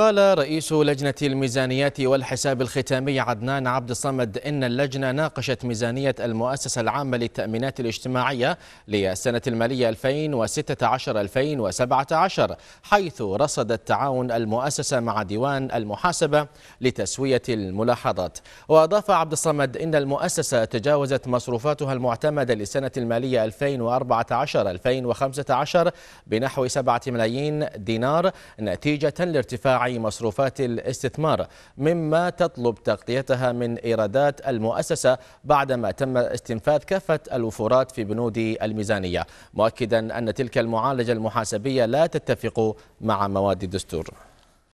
قال رئيس لجنة الميزانيات والحساب الختامي عدنان عبد الصمد إن اللجنة ناقشت ميزانية المؤسسة العامة للتأمينات الاجتماعية للسنة المالية 2016-2017 حيث رصد التعاون المؤسسة مع ديوان المحاسبة لتسوية الملاحظات وأضاف عبد الصمد إن المؤسسة تجاوزت مصروفاتها المعتمدة للسنة المالية 2014-2015 بنحو 7 ملايين دينار نتيجة لارتفاع مصروفات الاستثمار مما تطلب تغطيتها من ايرادات المؤسسه بعدما تم استنفاذ كافه الوفورات في بنود الميزانيه مؤكدا ان تلك المعالجه المحاسبيه لا تتفق مع مواد الدستور